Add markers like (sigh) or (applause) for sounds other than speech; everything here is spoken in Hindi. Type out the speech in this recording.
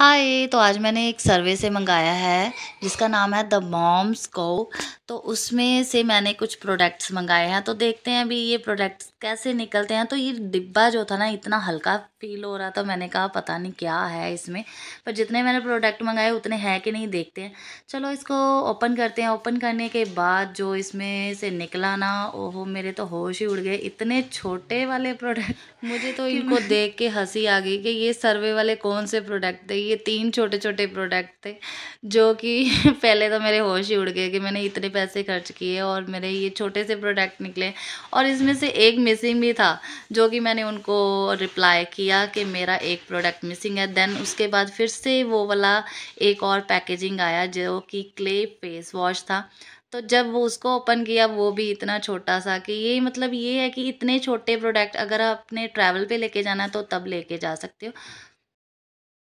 हाय तो आज मैंने एक सर्वे से मंगाया है जिसका नाम है द मॉम्स को तो उसमें से मैंने कुछ प्रोडक्ट्स मंगाए हैं तो देखते हैं अभी ये प्रोडक्ट्स कैसे निकलते हैं तो ये डिब्बा जो था ना इतना हल्का फील हो रहा था मैंने कहा पता नहीं क्या है इसमें पर जितने मैंने प्रोडक्ट मंगाए उतने हैं कि नहीं देखते हैं चलो इसको ओपन करते हैं ओपन करने के बाद जो इसमें से निकला ना ओहो मेरे तो होश ही उड़ गए इतने छोटे वाले प्रोडक्ट मुझे तो इनको देख के हंसी आ गई कि ये सर्वे वाले कौन से प्रोडक्ट थे ये तीन छोटे छोटे प्रोडक्ट थे जो कि (laughs) पहले तो मेरे होश ही उड़ गए कि मैंने इतने पैसे खर्च किए और मेरे ये छोटे से प्रोडक्ट निकले और इसमें से एक मिसिंग भी था जो कि मैंने उनको रिप्लाई किया कि मेरा एक प्रोडक्ट मिसिंग है देन उसके बाद फिर से वो वाला एक और पैकेजिंग आया जो कि क्ले फेस वॉश था तो जब वो उसको ओपन किया वो भी इतना छोटा सा कि ये मतलब ये है कि इतने छोटे प्रोडक्ट अगर आपने ट्रैवल पे लेके जाना है तो तब लेके जा सकते हो